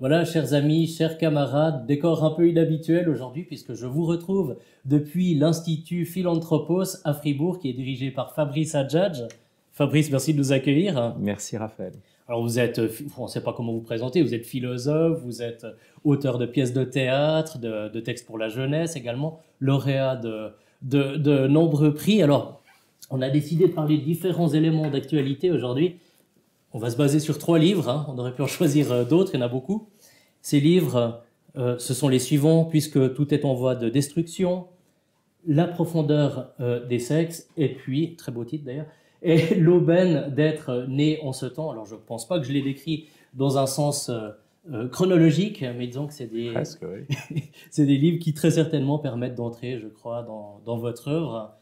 Voilà, chers amis, chers camarades, décor un peu inhabituel aujourd'hui puisque je vous retrouve depuis l'Institut Philanthropos à Fribourg qui est dirigé par Fabrice Adjadj. Fabrice, merci de nous accueillir. Merci Raphaël. Alors vous êtes, on ne sait pas comment vous présenter, vous êtes philosophe, vous êtes auteur de pièces de théâtre, de, textes pour la jeunesse également, lauréat de, de, de nombreux prix. Alors, on a décidé de parler de différents éléments d'actualité aujourd'hui on va se baser sur trois livres, hein. on aurait pu en choisir euh, d'autres, il y en a beaucoup. Ces livres, euh, ce sont les suivants, puisque tout est en voie de destruction, La profondeur euh, des sexes, et puis, très beau titre d'ailleurs, et l'aubaine d'être né en ce temps. Alors je ne pense pas que je l'ai décrit dans un sens chronologique, mais disons que c'est des, des livres qui très certainement permettent d'entrer, je crois, dans, dans votre œuvre.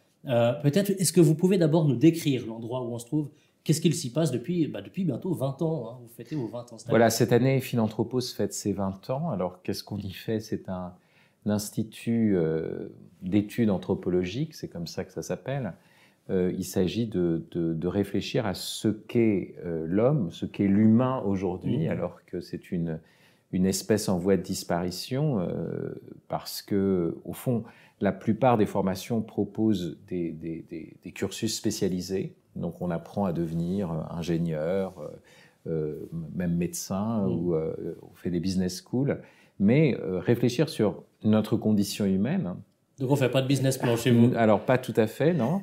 Peut-être, est-ce que vous pouvez d'abord nous décrire l'endroit où on se trouve Qu'est-ce qu'il s'y passe depuis, bah depuis bientôt 20 ans hein, Vous fêtez vos 20 ans. Voilà, cette année, Philanthropos fête ses 20 ans. Alors, qu'est-ce qu'on y fait C'est un, institut euh, d'études anthropologiques, c'est comme ça que ça s'appelle. Euh, il s'agit de, de, réfléchir à ce qu'est euh, l'homme, ce qu'est l'humain aujourd'hui, mmh. alors que c'est une, une espèce en voie de disparition, parce que, au fond, la plupart des formations proposent des, cursus spécialisés. Donc on apprend à devenir euh, ingénieur, euh, euh, même médecin, mm. ou on fait des business schools. Mais réfléchir sur notre condition humaine. Donc on ne fait pas de business plan chez vous Alors pas tout à fait, non.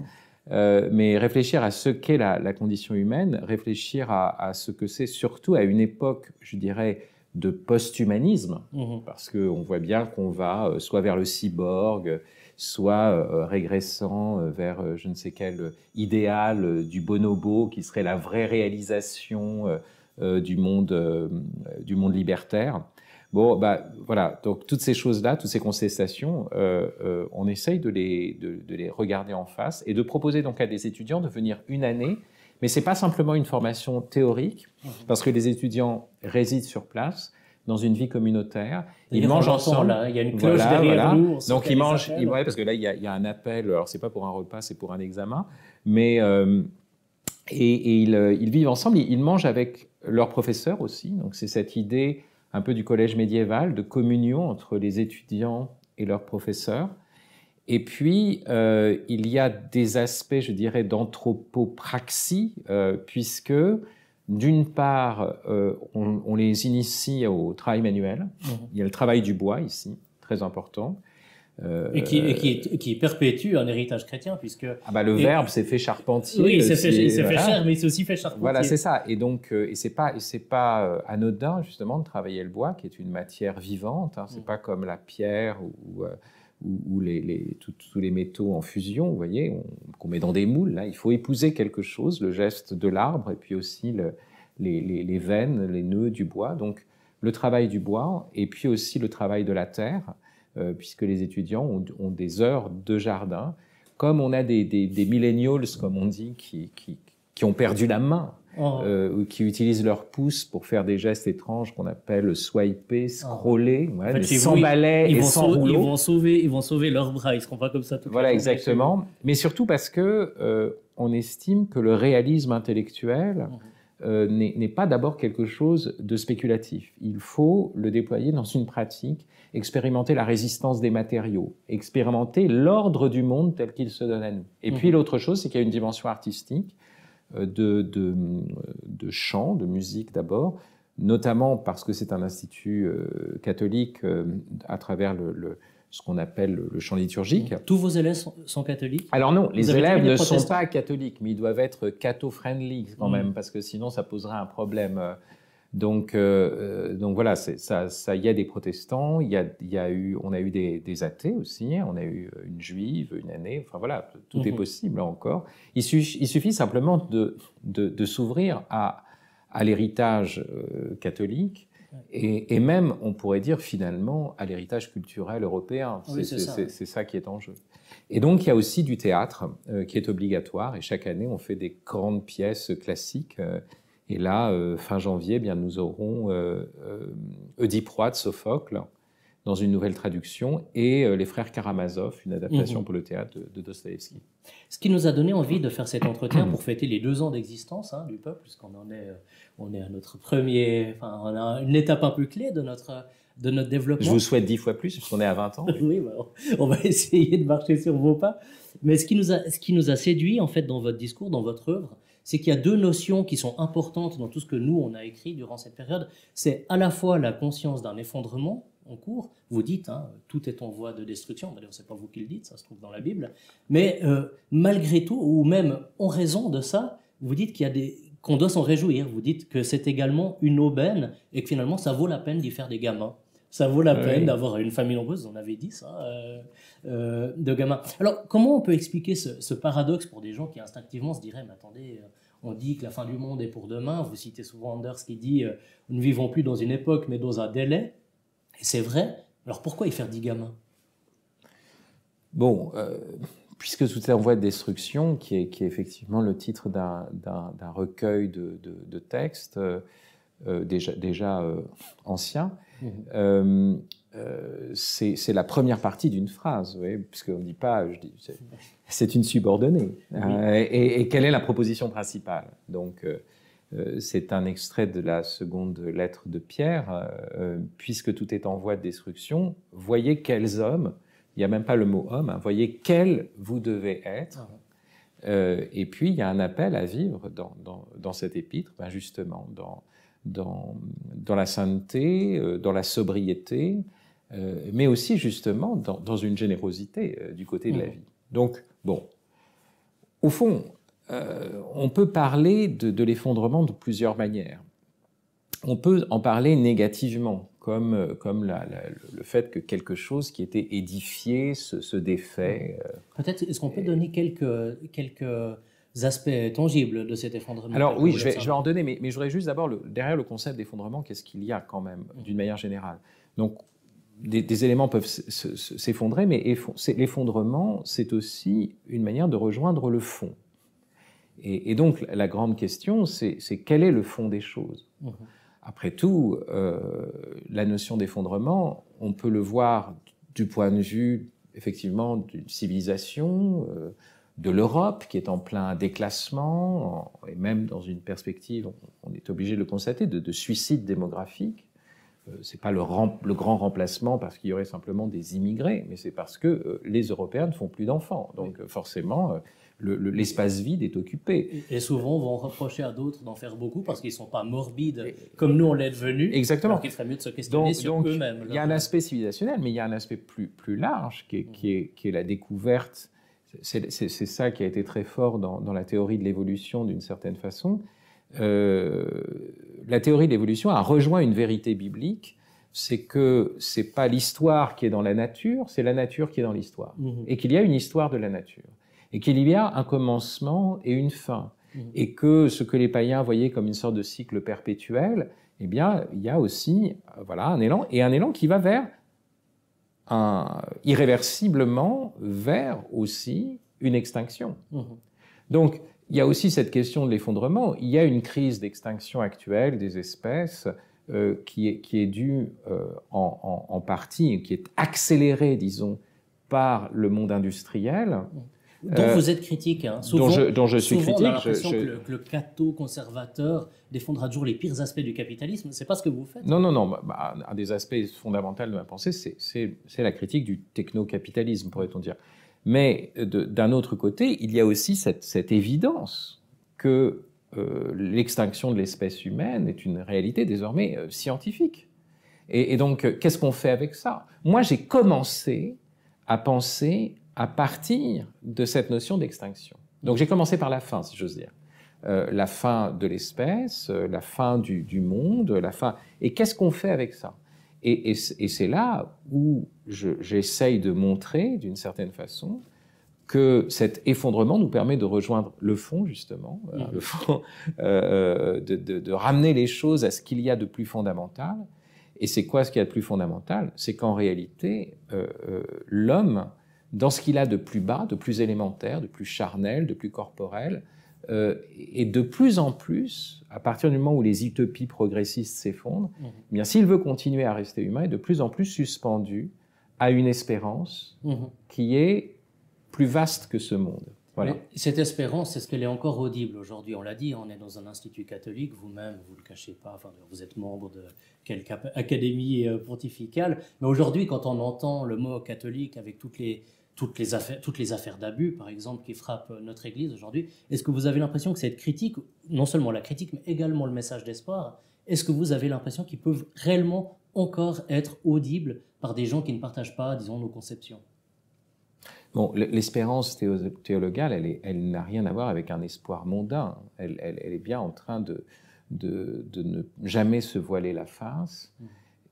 mais réfléchir à ce qu'est la, condition humaine, réfléchir à ce que c'est, surtout à une époque, je dirais, de post-humanisme, mhm. parce qu'on voit bien qu'on va euh, soit vers le cyborg, soit euh, euh, régressant vers je ne sais quel idéal du bonobo qui serait la vraie réalisation du monde, du monde libertaire. Bon, bah, voilà, donc toutes ces choses-là, toutes ces contestations, on essaye de les, de les regarder en face et de proposer donc à des étudiants de venir une année mais ce n'est pas simplement une formation théorique, mhm. parce que les étudiants résident sur place dans une vie communautaire. Ils, mangent ensemble. il y a une cloche derrière nous. Donc ils mangent, parce que là, il y, a, un appel. Alors, c'est pas pour un repas, c'est pour un examen. Mais, euh, et, euh, ils, vivent ensemble. ils mangent avec leurs professeurs aussi. Donc c'est cette idée un peu du collège médiéval de communion entre les étudiants et leurs professeurs. Et puis, euh, il y a des aspects, je dirais, d'anthropopraxie, euh, puisque, d'une part, euh, on, les initie au travail manuel. Mhm. Il y a le travail du bois ici, très important. et, qui, perpétue un héritage chrétien, puisque... Ah bah, le verbe s'est fait charpentier. Oui, il s'est fait, charpentier, mais il s'est aussi fait charpentier. Voilà, c'est ça. Et donc, et c'est pas, pas anodin, justement, de travailler le bois, qui est une matière vivante. Hein. C'est mhm. pas comme la pierre ou ou, les, tous les métaux en fusion, vous voyez, qu'on met dans des moules. Là. Il faut épouser quelque chose, le geste de l'arbre et puis aussi les, veines, les nœuds du bois. Donc le travail du bois et puis aussi le travail de la terre, euh, puisque les étudiants ont, des heures de jardin. Comme on a des, des, millennials, comme on dit, qui ont perdu la main Oh. Euh, qui utilisent leur pouces pour faire des gestes étranges qu'on appelle swiper, oh. scroller, oh. ils et vont sauver, Ils vont sauver, leurs bras, ils seront pas comme ça. voilà, exactement. Mais surtout parce que euh, on estime que le réalisme intellectuel oh. euh, n'est pas d'abord quelque chose de spéculatif. Il faut le déployer dans une pratique, expérimenter la résistance des matériaux, expérimenter l'ordre du monde tel qu'il se donne à nous. Et puis mhm. l'autre chose, c'est qu'il y a une dimension artistique euh, de, de, de chant, de musique d'abord, notamment parce que c'est un institut euh, catholique euh, à travers le, ce qu'on appelle le chant liturgique. tous vos élèves sont, catholiques Alors non, les élèves ne sont pas catholiques, mais ils doivent être catho-friendly quand hmm. même, parce que sinon ça posera un problème. Donc, euh, euh, donc voilà, ça, il y a des protestants, y a, eu, on a eu des, athées aussi, hein. on a eu euh, une juive, une année, enfin voilà, tout est mhm. possible encore. Il, suffit, simplement de, s'ouvrir à, l'héritage catholique et, même, on pourrait dire finalement, à l'héritage culturel européen. C'est ça. qui est en jeu. Et donc, il y a aussi du théâtre qui est obligatoire. Et chaque année, on fait des grandes pièces classiques. Et là, euh, fin janvier, eh bien, nous aurons euh, euh, Oedipe Roi de Sophocle dans une nouvelle traduction et Les Frères Karamazov, une adaptation mhm. pour le théâtre de, Dostoevsky. Ce qui nous a donné envie de faire cet entretien mhm. pour fêter les deux ans d'existence hein, du peuple, puisqu'on en est, on est à notre premier, enfin, on a une étape un peu clé de notre, de notre développement. Je vous souhaite dix fois plus, puisqu'on est à 20 ans. oui, bah, on va essayer de marcher sur vos pas. Mais ce qui nous a, ce qui nous a séduit, en fait, dans votre discours, dans votre œuvre, c'est qu'il y a deux notions qui sont importantes dans tout ce que nous, on a écrit durant cette période. C'est à la fois la conscience d'un effondrement en cours. Vous dites, hein, tout est en voie de destruction. D'ailleurs, n'est pas vous qui le dites, ça se trouve dans la Bible. Mais euh, malgré tout, ou même en raison de ça, vous dites qu'il y a des qu'on doit s'en réjouir. Vous dites que c'est également une aubaine et que finalement, ça vaut la peine d'y faire des gamins ça vaut la ah peine d'avoir une famille nombreuse, on avait 10 euh, euh, de gamins. Alors, comment on peut expliquer ce, paradoxe pour des gens qui instinctivement se diraient, mais attendez, euh, on dit que la fin du monde est pour demain, vous citez souvent Anders qui dit, nous ne vivons plus dans une époque, mais dans un délai, et c'est vrai, alors pourquoi y faire 10 gamins Bon, puisque tout est en voie de destruction, qui est, qui est, effectivement le titre d'un recueil de, de textes, euh, déjà, déjà euh, ancien, mmh. euh, c'est la première partie d'une phrase, puisqu'on ne dit pas, je c'est une subordonnée. Et, quelle est la proposition principale Donc, c'est un extrait de la seconde lettre de Pierre. puisque tout est en voie de destruction, voyez quels hommes, il n'y a même pas le mot homme, hein, voyez quels vous devez être. Ah et puis, il y a un appel à vivre dans, dans, épître, ben, justement, dans dans, dans la sainteté, euh, dans la sobriété, euh, mais aussi justement dans, une générosité euh, du côté de la mm. vie. Donc, bon, au fond, on peut parler de, l'effondrement de plusieurs manières. On peut en parler négativement, comme, comme le fait que quelque chose qui était édifié se, se défait. Peut-être, est-ce qu'on peut donner quelques, quelques aspects tangibles de cet effondrement Alors oui, je vais, en donner, mais, je voudrais juste d'abord, derrière le concept d'effondrement, qu'est-ce qu'il y a quand même, mm. d'une manière générale Donc, des, éléments peuvent s'effondrer, mais l'effondrement, c'est aussi une manière de rejoindre le fond. Et, donc, la grande question, c'est quel est le fond des choses mm-hmm. Après tout, euh, la notion d'effondrement, on peut le voir du point de vue, effectivement, d'une civilisation, euh, de l'Europe qui est en plein déclassement, et même dans une perspective, on, est obligé de le constater, de, suicide démographique. Euh, c'est pas le, grand remplacement parce qu'il y aurait simplement des immigrés, mais c'est parce que euh, les Européens ne font plus d'enfants. Donc euh, forcément, l'espace vide est occupé. Et souvent, vont reprocher à d'autres d'en faire beaucoup parce qu'ils ne sont pas morbides comme nous on l'est devenus. Exactement. Donc, il serait mieux de se questionner sur eux-mêmes. Il y a un aspect civilisationnel, mais il y a un aspect plus, plus large qui qui est la découverte c'est ça qui a été très fort dans, la théorie de l'évolution d'une certaine façon. Euh, la théorie de l'évolution a rejoint une vérité biblique, c'est que c'est pas l'histoire qui est dans la nature, c'est la nature qui est dans l'histoire, mmh. et qu'il y a une histoire de la nature, et qu'il y a un commencement et une fin, mmh. et que ce que les païens voyaient comme une sorte de cycle perpétuel, eh bien, il y a aussi voilà un élan et un élan qui va vers irréversiblement vers aussi une extinction. Mhm. Donc, il y a aussi cette question de l'effondrement. Il y a une crise d'extinction actuelle des espèces euh, qui, est, due euh, en, en, partie, qui est accélérée, disons, par le monde industriel. Mhm dont euh, vous êtes critique. Hein. Souvent, dont, je, dont, je, suis souvent, critique. On a l'impression que le, le conservateur défendra toujours les pires aspects du capitalisme. C'est pas ce que vous faites. Non, non, non. Bah, bah, un des aspects fondamentaux de ma pensée, c'est la critique du techno-capitalisme, pourrait-on dire. Mais euh, d'un autre côté, il y a aussi cette, évidence que euh, l'extinction de l'espèce humaine est une réalité désormais scientifique. Et, donc, qu'est-ce qu'on fait avec ça Moi, j'ai commencé à penser à partir de cette notion d'extinction. Donc j'ai commencé par la fin, si j'ose dire. Euh, la fin de l'espèce, euh, la fin du, monde, la fin. Et qu'est-ce qu'on fait avec ça Et, c'est là où j'essaye de montrer, d'une certaine façon, que cet effondrement nous permet de rejoindre le fond, justement, euh, mm-hmm. le de, de, ramener les choses à ce qu'il y a de plus fondamental. Et c'est quoi ce qu'il y a de plus fondamental C'est qu'en réalité, l'homme dans ce qu'il a de plus bas, de plus élémentaire, de plus charnel, de plus corporel. Euh, et de plus en plus, à partir du moment où les utopies progressistes s'effondrent, mmh. eh bien s'il veut continuer à rester humain, il est de plus en plus suspendu à une espérance mmh. qui est plus vaste que ce monde. Voilà. Cette espérance, c'est ce qu'elle est encore audible aujourd'hui On l'a dit, on est dans un institut catholique, vous-même, vous ne le cachez pas, enfin, vous êtes membre de quelque académie euh, pontificale, mais aujourd'hui, quand on entend le mot catholique avec toutes les toutes les affaires, toutes les affaires d'abus, par exemple, qui frappent euh, notre Église aujourd'hui. Est-ce que vous avez l'impression que cette critique, non seulement la critique, mais également le message d'espoir, est-ce que vous avez l'impression qu'ils peuvent réellement encore être audibles par des gens qui ne partagent pas, disons, nos conceptions Bon, l'espérance théologale, elle, n'a rien à voir avec un espoir mondain. Elle, est bien en train de, ne jamais se voiler la face. Mmh.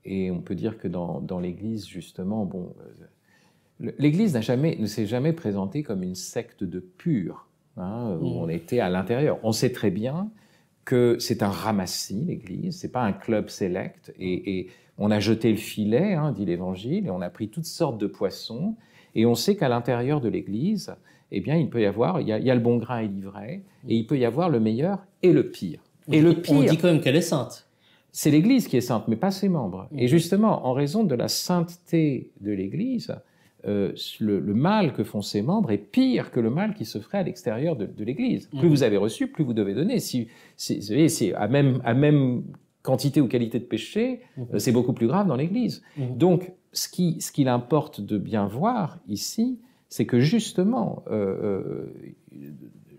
Et on peut dire que dans, dans l'Église, justement, bon, euh, L'Église ne s'est jamais présentée comme une secte de pur, hein, où mm. on était à l'intérieur. On sait très bien que c'est un ramassis, l'Église, c'est pas un club select, mm. et, on a jeté le filet, hein, dit l'Évangile, et on a pris toutes sortes de poissons, et on sait qu'à l'intérieur de l'Église, eh bien, il peut y avoir, il y, a, le bon grain et l'ivraie, mm. et il peut y avoir le meilleur et le pire. Et le pire, on dit quand même qu'elle est sainte. C'est l'Église qui est sainte, mais pas ses membres. Et justement, en raison de la sainteté de l'Église, euh, le, mal que font ses membres est pire que le mal qui se ferait à l'extérieur de, l'Église. Plus mhm. vous avez reçu, plus vous devez donner. Si, à, même, à même quantité ou qualité de péché, mhm. euh, c'est beaucoup plus grave dans l'Église. Mhm. Donc, ce qu'il ce importe de bien voir ici, c'est que justement, euh,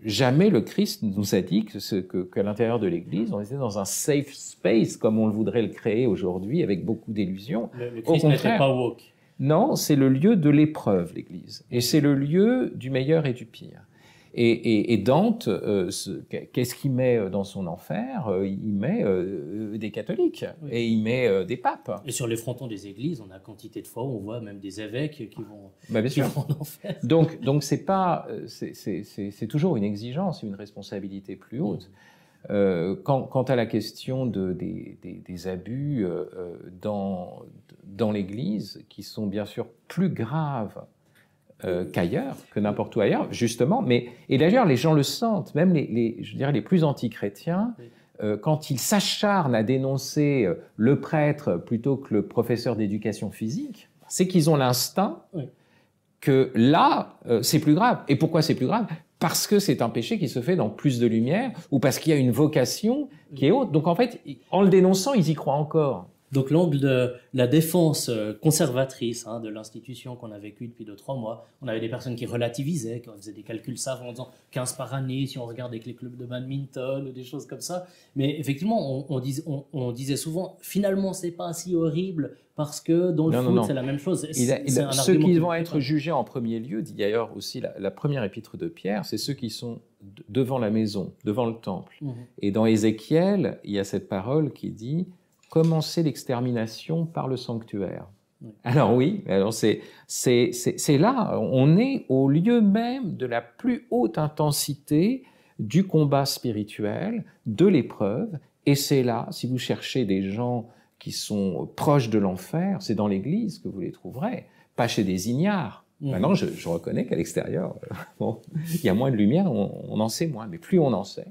jamais le Christ nous a dit qu'à que, l'intérieur de l'Église, on était dans un safe space comme on le voudrait le créer aujourd'hui, avec beaucoup d'illusions. Le, le, Christ n'était pas woke. Non, c'est le lieu de l'épreuve, l'Église. Et c'est le lieu du meilleur et du pire. Et, Dante, euh, qu'est-ce qu'il met euh, dans son enfer euh, Il met des catholiques et il met des papes. Et sur les frontons des églises, on a quantité de fois où on voit même des évêques qui vont, bah, Donc, donc c'est pas, c'est toujours une exigence, une responsabilité plus haute. Euh, quant, à la question des, abus euh, euh, dans, dans l'Église, qui sont bien sûr plus graves qu'ailleurs, que n'importe où ailleurs, justement. Mais, et d'ailleurs, les gens le sentent, même les, plus antichrétiens, quand ils s'acharnent à dénoncer le prêtre plutôt que le professeur d'éducation physique, c'est qu'ils ont l'instinct que là, c'est plus grave. Et pourquoi c'est plus grave parce que c'est un péché qui se fait dans plus de lumière ou parce qu'il y a une vocation qui est haute. Donc en fait, en le dénonçant, ils y croient encore. Donc l'angle de la défense euh, conservatrice hein, de l'institution qu'on a vécue depuis deux trois mois, on avait des personnes qui relativisaient, qui faisaient des calculs savants en disant 15 par année si on regarde avec les clubs de badminton ou des choses comme ça. Mais effectivement, on, on disait souvent finalement c'est pas si horrible parce que dans le c'est la même chose. ceux qui vont être jugés en premier lieu, dit d'ailleurs aussi la, première épître de Pierre, c'est ceux qui sont devant la maison, devant le temple. Mhm. Et dans Ézéchiel, il y a cette parole qui dit Commencez l'extermination par le sanctuaire. Oui. Alors oui, c'est c'est là, on est au lieu même de la plus haute intensité du combat spirituel, de l'épreuve, et c'est là, si vous cherchez des gens qui sont proches de l'enfer, c'est dans l'Église que vous les trouverez, pas chez des ignares. Mm-hmm. Maintenant, je, reconnais qu'à l'extérieur, euh, il y a moins de lumière, on, en sait moins. Mais plus on en sait,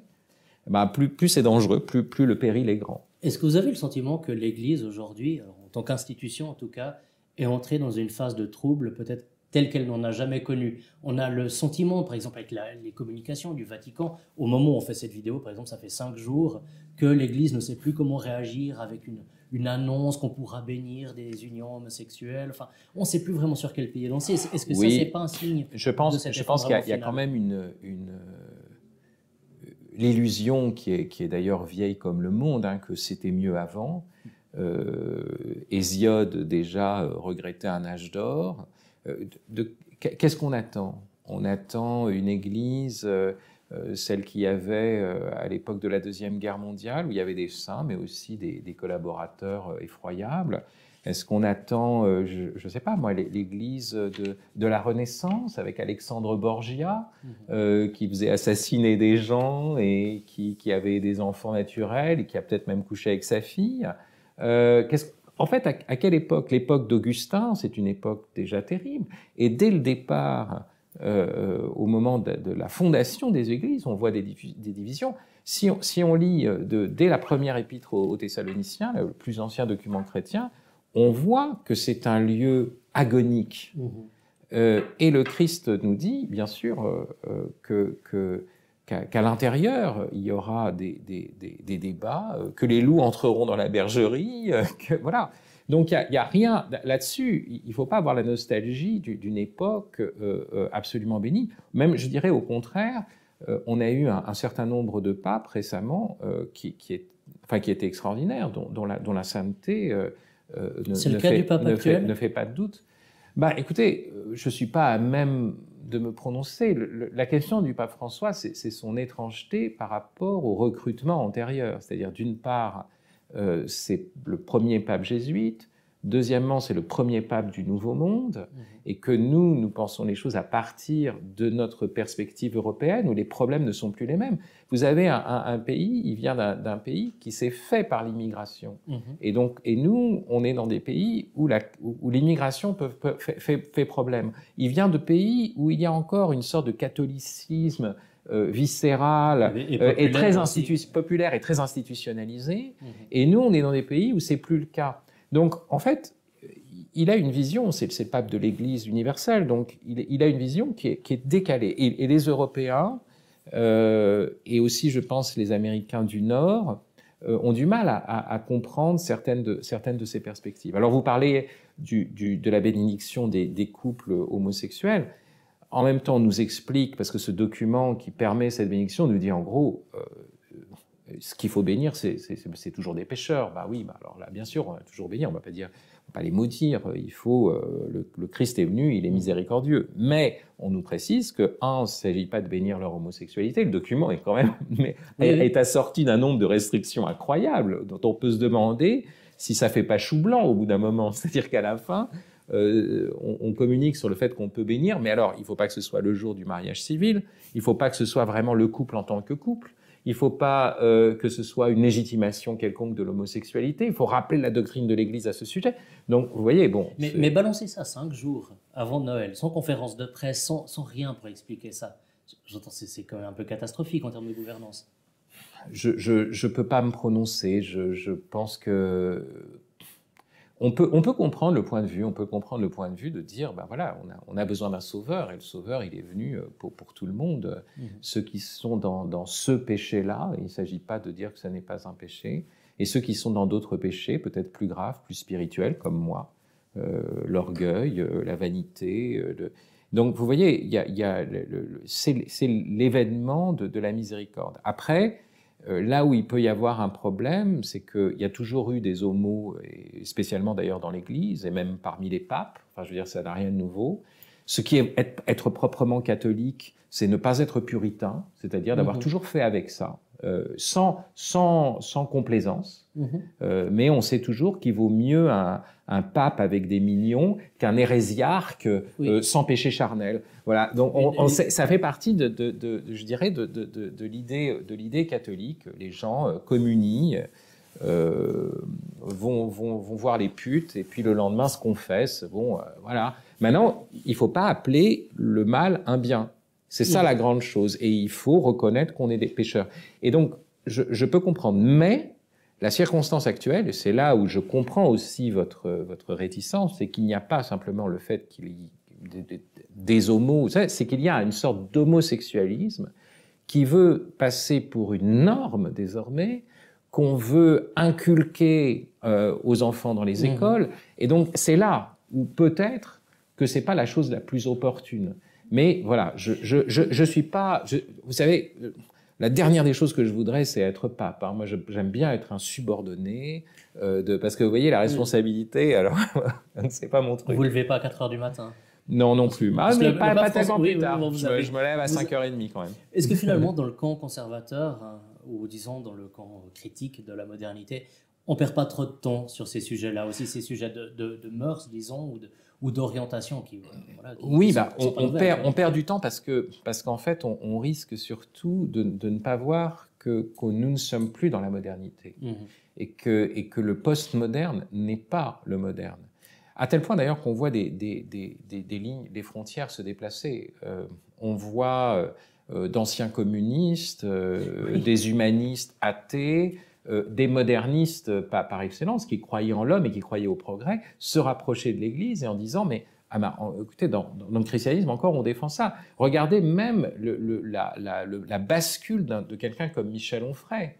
bah, plus, plus c'est dangereux, plus, plus le péril est grand. Est-ce que vous avez le sentiment que l'Église aujourd'hui, en tant qu'institution en tout cas, est entrée dans une phase de trouble peut-être telle qu'elle n'en a jamais connue On a le sentiment, par exemple, avec les communications du Vatican, au moment où on fait cette vidéo, par exemple, ça fait cinq jours, que l'Église ne sait plus comment réagir avec une une annonce qu'on pourra bénir des unions homosexuelles. Enfin, on ne sait plus vraiment sur quel pays Est-ce que ça, n'est pas un signe Je pense, je pense qu'il y, a quand même une, une euh, l'illusion qui est, d'ailleurs vieille comme le monde, hein, que c'était mieux avant. Euh, Hésiode déjà euh, regrettait un âge d'or. Qu'est-ce qu'on attend On attend une Église euh, celle qu'il y avait euh, à l'époque de la Deuxième Guerre mondiale, où il y avait des saints, mais aussi des, collaborateurs euh, effroyables est-ce qu'on attend, je ne sais pas moi, l'Église de, la Renaissance avec Alexandre Borgia, mhm. qui faisait assassiner des gens et qui, avait des enfants naturels et qui a peut-être même couché avec sa fille En fait, à quelle époque L'époque d'Augustin, c'est une époque déjà terrible. Et dès le départ, euh, au moment de, la fondation des églises, on voit des, divisions. Si on, lit euh, dès la première épître aux, Thessaloniciens, le plus ancien document chrétien, on voit que c'est un lieu agonique. Mm-hmm. Euh, et le Christ nous dit, bien sûr, qu'à l'intérieur, il y aura des, débats, que les loups entreront dans la bergerie, que, voilà. Donc il n'y a, rien là-dessus. Il ne faut pas avoir la nostalgie d'une époque euh, euh, absolument bénie. Même, je dirais au contraire, euh, on a eu un, certain nombre de papes récemment qui, est, étaient extraordinaires, dont, la, sainteté ne, ne, fait, ne, fait, pas de doute. Bah, écoutez, je ne suis pas à même de me prononcer. la question du pape François, c'est son étrangeté par rapport au recrutement antérieur, c'est-à-dire d'une part euh, c'est le premier pape jésuite, deuxièmement, c'est le premier pape du Nouveau Monde, mhm. et que nous, nous pensons les choses à partir de notre perspective européenne, où les problèmes ne sont plus les mêmes. Vous avez un, pays, il vient d'un pays qui s'est fait par l'immigration. Mhm. Et donc, et nous, on est dans des pays où l'immigration fait problème. Il vient de pays où il y a encore une sorte de catholicisme euh, viscérale et, euh, très populaire et très institutionnalisée. Mhm. Et nous, on est dans des pays où c'est plus le cas. Donc, en fait, il a une vision, c'est, le pape de l'Église universelle, donc il, a une vision qui est, décalée. Et, les Européens, euh, et aussi, je pense, les Américains du Nord, ont du mal à, comprendre certaines de, ces perspectives. Alors, vous parlez de la bénédiction des couples homosexuels en même temps on nous explique, parce que ce document qui permet cette bénédiction nous dit en gros, euh, ce qu'il faut bénir, c'est toujours des pêcheurs. Bah oui, bah alors là, bien sûr, on va toujours bénir, on ne va pas dire, pas les maudire. Il faut, euh, le, Christ est venu, il est miséricordieux. Mais on nous précise que un, il ne s'agit pas de bénir leur homosexualité. Le document est quand même, mais, est, assorti d'un nombre de restrictions incroyables dont on peut se demander si ça fait pas chou blanc au bout d'un moment. C'est-à-dire qu'à la fin, euh, on, communique sur le fait qu'on peut bénir, mais alors il ne faut pas que ce soit le jour du mariage civil, il ne faut pas que ce soit vraiment le couple en tant que couple, il ne faut pas euh, que ce soit une légitimation quelconque de l'homosexualité, il faut rappeler la doctrine de l'Église à ce sujet. Donc vous voyez, bon. Mais, balancer ça cinq jours avant Noël, sans conférence de presse, sans, rien pour expliquer ça, j'entends c'est quand même un peu catastrophique en termes de gouvernance je ne peux pas me prononcer. Je, je pense que on peut, comprendre le point de vue, on peut comprendre le point de vue de dire, ben voilà, on a, besoin d'un sauveur, et le sauveur, il est venu euh, pour, tout le monde. Mmh. Ceux qui sont dans, ce péché-là, il ne s'agit pas de dire que ce n'est pas un péché, et ceux qui sont dans d'autres péchés, peut-être plus graves, plus spirituels, comme moi, euh, l'orgueil, euh, la vanité. Donc vous voyez, y c'est l'événement de, de, la miséricorde. Après, euh, là où il peut y avoir un problème, c'est qu'il y a toujours eu des homos, spécialement d'ailleurs dans l'Église, et même parmi les papes, enfin je veux dire, ça n'a rien de nouveau. Ce qui est être, proprement catholique, c'est ne pas être puritain, c'est-à-dire d'avoir mhm. toujours fait avec ça. Euh, sans, sans, complaisance, mhm. euh, mais on sait toujours qu'il vaut mieux un, pape avec des millions qu'un hérésiarque euh, sans péché charnel. Voilà, donc ça fait partie, de, je de, l'idée catholique. Les gens communient, vont, voir les putes, et puis le lendemain se confessent. Bon, voilà. Maintenant, il ne faut pas appeler le mal un bien. C'est ça la grande chose. Et il faut reconnaître qu'on est des pêcheurs. Et donc, je, peux comprendre. Mais la circonstance actuelle, et c'est là où je comprends aussi votre, votre réticence, c'est qu'il n'y a pas simplement le fait qu'il y ait des homos, c'est qu'il y a une sorte d'homosexualisme qui veut passer pour une norme désormais qu'on veut inculquer euh, aux enfants dans les mmh. écoles. Et donc, c'est là où peut-être que c'est pas la chose la plus opportune. Mais voilà, je ne je, je, suis pas... vous savez, euh, la dernière des choses que je voudrais, c'est être pape. Hein. Moi, j'aime bien être un subordonné, euh, de, parce que vous voyez, la responsabilité, alors, c'est pas mon truc. Vous ne levez pas à 4 h du matin non, non plus. Ah, mais pas, tellement plus tard. je, me lève à 5h30 quand même. Est-ce que finalement, dans le camp conservateur, hein, ou disons dans le camp critique de la modernité, on perd pas trop de temps sur ces sujets-là aussi, ces sujets de, de, de mœurs, disons, ou de, ou d'orientation qui, Oui, bah, on, perd, on, perd, du temps parce que parce qu'en fait, on, risque surtout de, ne pas voir que, nous ne sommes plus dans la modernité mhm. et, que, et que le postmoderne n'est pas le moderne. À tel point d'ailleurs qu'on voit des, lignes, des frontières se déplacer. Euh, on voit euh, euh, d'anciens communistes, des humanistes athées, euh, des modernistes euh, par, par excellence, qui croyaient en l'homme et qui croyaient au progrès, se rapprochaient de l'Église et en disant, mais ah ben, écoutez, dans, dans, le christianisme encore, on défend ça. Regardez même la, bascule de quelqu'un comme Michel Onfray,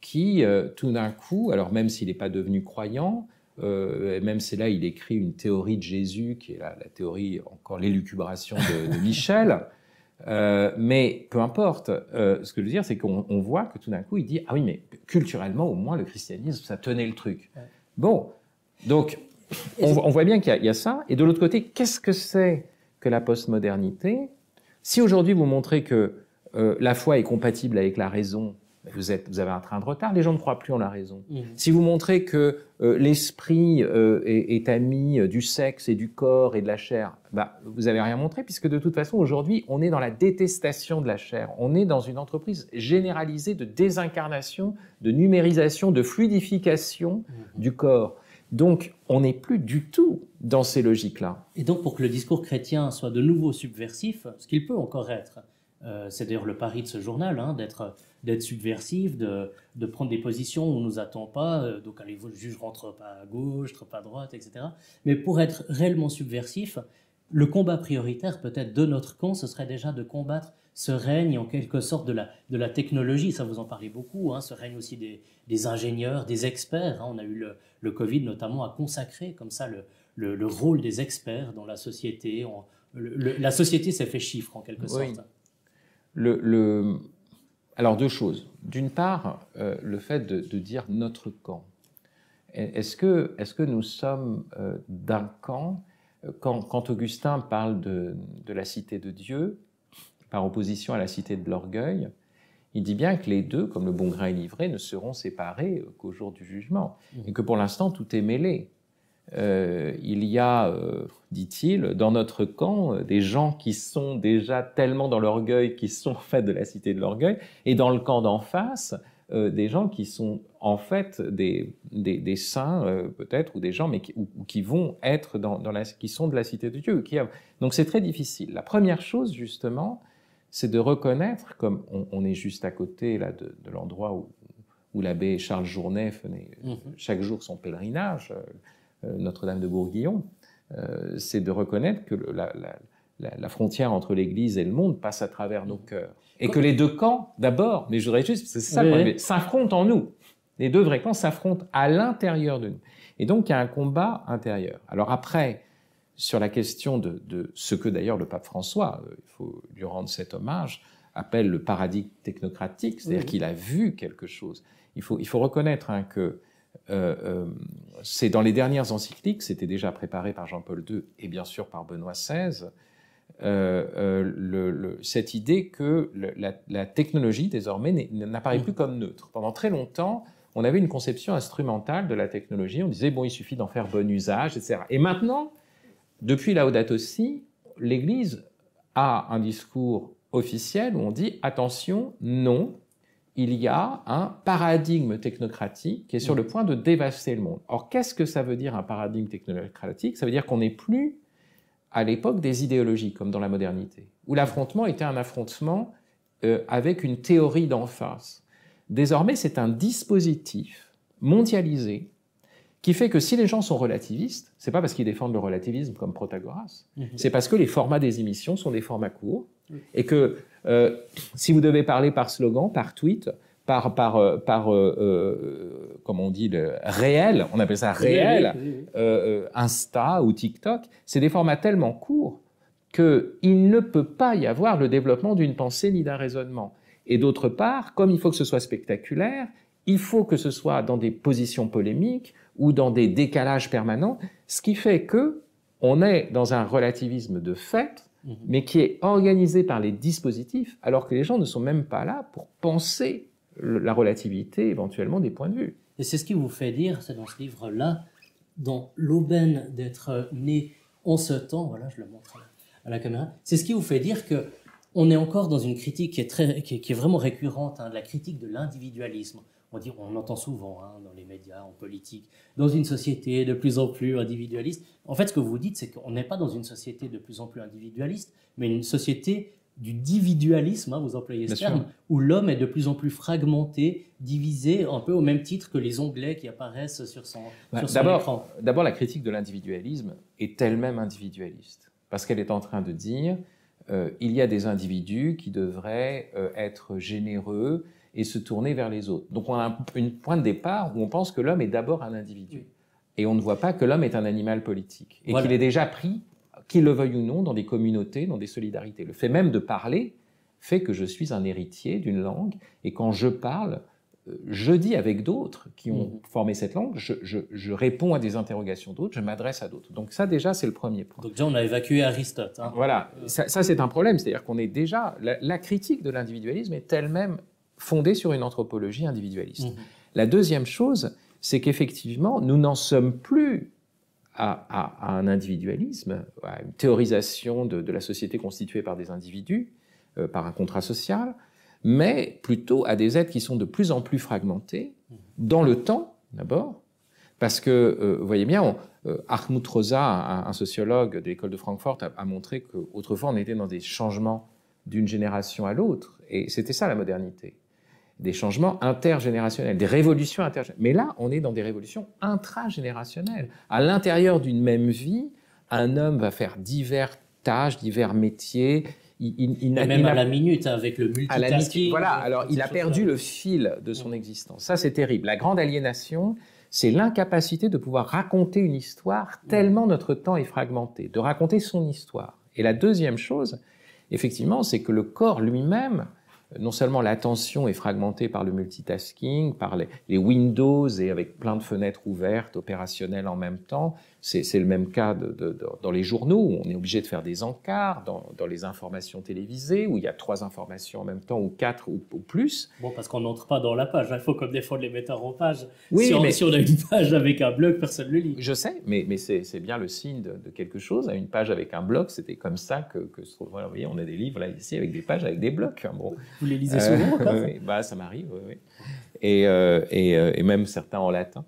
qui euh, tout d'un coup, alors même s'il n'est pas devenu croyant, même c'est là, il écrit une théorie de Jésus, qui est la, théorie, encore l'élucubration de Michel, euh, mais peu importe, euh, ce que je veux dire, c'est qu'on voit que tout d'un coup, il dit Ah oui, mais culturellement, au moins, le christianisme, ça tenait le truc. Bon, donc, on, voit bien qu'il y, a ça. Et de l'autre côté, qu'est-ce que c'est que la postmodernité Si aujourd'hui, vous montrez que euh, la foi est compatible avec la raison, vous, êtes, vous avez un train de retard, les gens ne croient plus en la raison. Mmh. Si vous montrez que euh, l'esprit euh, est, ami euh, du sexe et du corps et de la chair, bah, vous n'avez rien montré, puisque de toute façon, aujourd'hui, on est dans la détestation de la chair. On est dans une entreprise généralisée de désincarnation, de numérisation, de fluidification mmh. du corps. Donc, on n'est plus du tout dans ces logiques-là. Et donc, pour que le discours chrétien soit de nouveau subversif, ce qu'il peut encore être, euh, c'est d'ailleurs le pari de ce journal, hein, d'être subversif, de, prendre des positions où on ne nous attend pas. Euh, donc, allez, le juge rentre pas à gauche, rentre pas à droite, etc. Mais pour être réellement subversif, le combat prioritaire, peut-être de notre camp, ce serait déjà de combattre ce règne en quelque sorte de la, technologie. Ça, vous en parlez beaucoup. Hein, ce règne aussi des, ingénieurs, des experts. Hein. on a eu le, Covid notamment à consacrer comme ça le, rôle des experts dans la société. la société s'est fait chiffre en quelque sorte. Alors, deux choses. D'une part, euh, le fait de, dire notre camp. Est-ce que, nous sommes euh, d'un camp quand, Augustin parle de, la cité de Dieu, par opposition à la cité de l'orgueil, il dit bien que les deux, comme le bon grain et livré, ne seront séparés euh, qu'au jour du jugement, mmh. et que pour l'instant tout est mêlé. Euh, il y a, euh, dit-il, dans notre camp, euh, des gens qui sont déjà tellement dans l'orgueil, qui sont en fait de la cité de l'orgueil, et dans le camp d'en face, des gens qui sont en fait des, des, saints, peut-être, ou des gens mais qui, qui vont être dans, qui sont de la cité de Dieu. Qui Donc c'est très difficile. La première chose, justement, c'est de reconnaître, comme on, est juste à côté là, de, l'endroit où, où l'abbé Charles Journet faisait mhm. chaque jour son pèlerinage, euh, Notre-Dame de Bourguillon, euh, c'est de reconnaître que la, frontière entre l'Église et le monde passe à travers nos cœurs. Et que les deux camps, d'abord, mais je voudrais juste, c'est ça s'affrontent en nous. Les deux vrais camps s'affrontent à l'intérieur de nous. Et donc, il y a un combat intérieur. Alors après, sur la question de, ce que d'ailleurs le pape François, euh, il faut lui rendre cet hommage, appelle le paradigme technocratique, c'est-à-dire qu'il a vu quelque chose. Il faut, reconnaître hein, que euh, euh, c'est dans les dernières encycliques, c'était déjà préparé par Jean-Paul II et bien sûr par Benoît XVI, euh, cette idée que la, technologie désormais n'apparaît mm. plus comme neutre. Pendant très longtemps, on avait une conception instrumentale de la technologie. On disait, bon, il suffit d'en faire bon usage, etc. Et maintenant, depuis Laudato aussi, l'Église a un discours officiel où on dit, attention, non, il y a un paradigme technocratique qui est sur le point de dévaster le monde. Or, qu'est-ce que ça veut dire un paradigme technocratique Ça veut dire qu'on n'est plus à l'époque des idéologies, comme dans la modernité, où l'affrontement était un affrontement euh, avec une théorie d'en face. Désormais, c'est un dispositif mondialisé qui fait que si les gens sont relativistes, c'est pas parce qu'ils défendent le relativisme comme Protagoras, mhm. c'est parce que les formats des émissions sont des formats courts, et que euh, si vous devez parler par slogan, par tweet, par, par, euh, euh, comment on dit, le réel, on appelle ça réel, Insta ou TikTok, c'est des formats tellement courts qu'il ne peut pas y avoir le développement d'une pensée ni d'un raisonnement. Et d'autre part, comme il faut que ce soit spectaculaire, il faut que ce soit dans des positions polémiques ou dans des décalages permanents, ce qui fait que on est dans un relativisme de fait Mhm. mais qui est organisée par les dispositifs, alors que les gens ne sont même pas là pour penser la relativité éventuellement des points de vue. Et c'est ce qui vous fait dire, c'est dans ce livre-là, dans l'aubaine d'être né en ce temps, voilà, je le montre à la caméra, c'est ce qui vous fait dire qu'on est encore dans une critique qui est, vraiment récurrente, hein, la critique de l'individualisme on, dit, on entend souvent hein, dans les médias, en politique, dans une société de plus en plus individualiste. En fait, ce que vous dites, c'est qu'on n'est pas dans une société de plus en plus individualiste, mais une société du individualisme, hein, vous employez ce terme, où l'homme est de plus en plus fragmenté, divisé, un peu au même titre que les onglets qui apparaissent sur son, bah, sur écran. D'abord, la critique de l'individualisme est elle-même individualiste, parce qu'elle est en train de dire, euh, il y a des individus qui devraient euh, être généreux, et se tourner vers les autres. Donc on a un, une point de départ où on pense que l'homme est d'abord un individu. Et on ne voit pas que l'homme est un animal politique. Et qu'il est déjà pris, qu'il le veuille ou non, dans des communautés, dans des solidarités. Le fait même de parler fait que je suis un héritier d'une langue. Et quand je parle, euh, je dis avec d'autres qui ont mhm. formé cette langue, je, réponds à des interrogations d'autres, je m'adresse à d'autres. Donc ça déjà, c'est le premier point. Donc déjà, on a évacué Aristote. Hein. Voilà, euh. ça, c'est un problème, c'est-à-dire qu'on est déjà, la critique de l'individualisme est elle-même fondée sur une anthropologie individualiste. Mhm. La deuxième chose, c'est qu'effectivement, nous n'en sommes plus à, un individualisme, à une théorisation de, la société constituée par des individus, euh, par un contrat social, mais plutôt à des êtres qui sont de plus en plus fragmentés, mhm. dans le temps d'abord, parce que, euh, vous voyez bien, on, euh, Rosa, un, sociologue de l'école de Francfort, a montré qu'autrefois on était dans des changements d'une génération à l'autre, et c'était ça la modernité des changements intergénérationnels, des révolutions intergénérationnelles. Mais là, on est dans des révolutions intragénérationnelles. À l'intérieur d'une même vie, un homme va faire divers tâches, divers métiers. Il, même à la minute, avec le multitasking. voilà, alors il a perdu le fil de son existence. Ça, c'est terrible. La grande aliénation, c'est l'incapacité de pouvoir raconter une histoire tellement notre temps est fragmenté, de raconter son histoire. Et la deuxième chose, effectivement, c'est que le corps lui-même non seulement l'attention est fragmentée par le multitasking, par les, windows et avec plein de fenêtres ouvertes, opérationnelles en même temps, c'est le même cas dans les journaux, où on est obligé de faire des encarts, dans, les informations télévisées, où il y a trois informations en même temps, ou quatre, ou, plus. Bon, parce qu'on n'entre pas dans la page, hein. il faut comme des fois les mettre en page. Oui, si, on, si on a une page avec un bloc, personne ne le lit. Je sais, mais, c'est bien le signe de, quelque chose. Une page avec un bloc, c'était comme ça que... se voilà, vous voyez, on a des livres là, ici, avec des pages, avec des blocs. Hein, vous les lisez euh, souvent bah, Ça m'arrive, oui. Euh, euh, et même certains en latin.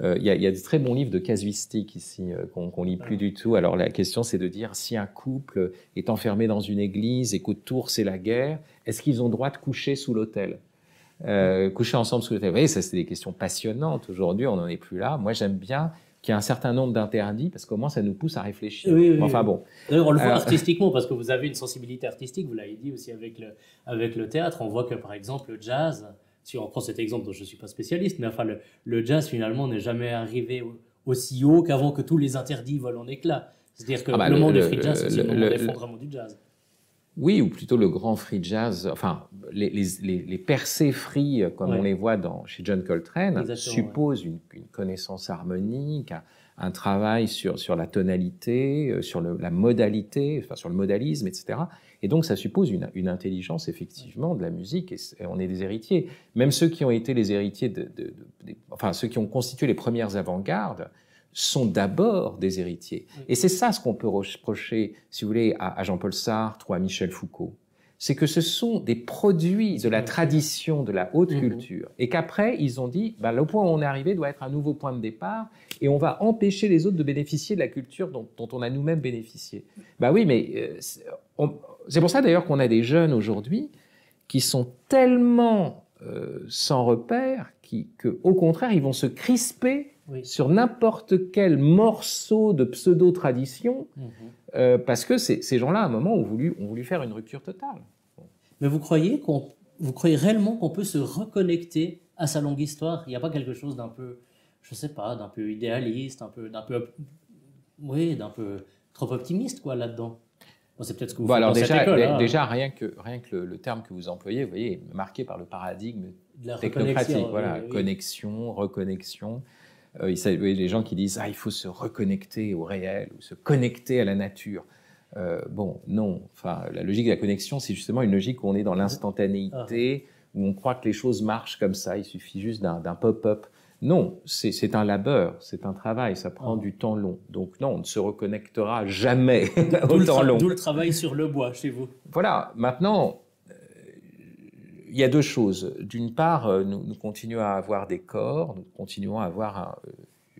Euh, il y, y, a des très bons livres de casuistique ici euh, qu'on lit plus du tout. Alors la question, c'est de dire si un couple est enfermé dans une église et qu'autour c'est la guerre, est-ce qu'ils ont droit de coucher sous l'autel euh, Coucher ensemble sous l'autel. Vous voyez, ça c'est des questions passionnantes. Aujourd'hui, on n'en est plus là. Moi, j'aime bien qu'il y ait un certain nombre d'interdits, parce qu'au moins ça nous pousse à réfléchir. Oui, enfin bon. D'ailleurs, On le voit artistiquement, parce que vous avez une sensibilité artistique, vous l'avez dit aussi avec le, avec le théâtre. On voit que par exemple le jazz, si on prend cet exemple dont je ne suis pas spécialiste, mais enfin, le, jazz finalement n'est jamais arrivé aussi haut qu'avant que tous les interdits volent en éclats. C'est-à-dire que ah bah, le, monde du free jazz, c'est le, vraiment du jazz. Oui, ou plutôt le grand free jazz, enfin, les, percées free, comme on les voit dans, chez John Coltrane, suppose supposent une, connaissance harmonique, un travail sur, la tonalité, euh, sur la modalité, sur le modalisme, etc. Et donc ça suppose une, intelligence effectivement de la musique, et, on est des héritiers. Même ceux qui ont été les héritiers, de, enfin ceux qui ont constitué les premières avant-gardes, sont d'abord des héritiers. Et c'est ça ce qu'on peut reprocher, si vous voulez, à, à Jean-Paul Sartre ou à Michel Foucault c'est que ce sont des produits de la tradition de la haute mhm. culture et qu'après ils ont dit bah, le point où on est arrivé doit être un nouveau point de départ et on va empêcher les autres de bénéficier de la culture dont, on a nous-mêmes bénéficié. Ben oui, mais euh, c'est pour ça d'ailleurs qu'on a des jeunes aujourd'hui qui sont tellement euh, sans repère qu'au contraire ils vont se crisper sur n'importe quel morceau de pseudo-tradition, mhm. euh, parce que ces, gens-là, à un moment, ont voulu, faire une rupture totale. Mais vous croyez, vous croyez réellement qu'on peut se reconnecter à sa longue histoire Il n'y a pas quelque chose d'un peu, je sais pas, d'un peu idéaliste, un peu, d'un peu, d'un peu trop optimiste quoi là-dedans c'est peut-être ce que vous déjà, hein. déjà, rien que, le, terme que vous employez, vous voyez, est marqué par le paradigme technocratique. Voilà, Connexion, reconnexion. Euh, les gens qui disent ah, il faut se reconnecter au réel ou se connecter à la nature. Euh, bon, non. Enfin, la logique de la connexion, c'est justement une logique où on est dans l'instantanéité, ah, ah. où on croit que les choses marchent comme ça. Il suffit juste d'un pop-up. Non, c'est un labeur, c'est un travail, ça prend ah. du temps long. Donc non, on ne se reconnectera jamais au temps long. D'où le travail sur le bois chez vous. Voilà, maintenant, il y a deux choses. D'une part, euh, nous, continuons à avoir des corps, nous continuons à avoir euh,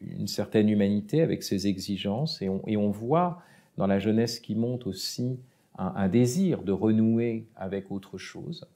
une certaine humanité avec ses exigences, et on, voit dans la jeunesse qui monte aussi un, désir de renouer avec autre chose.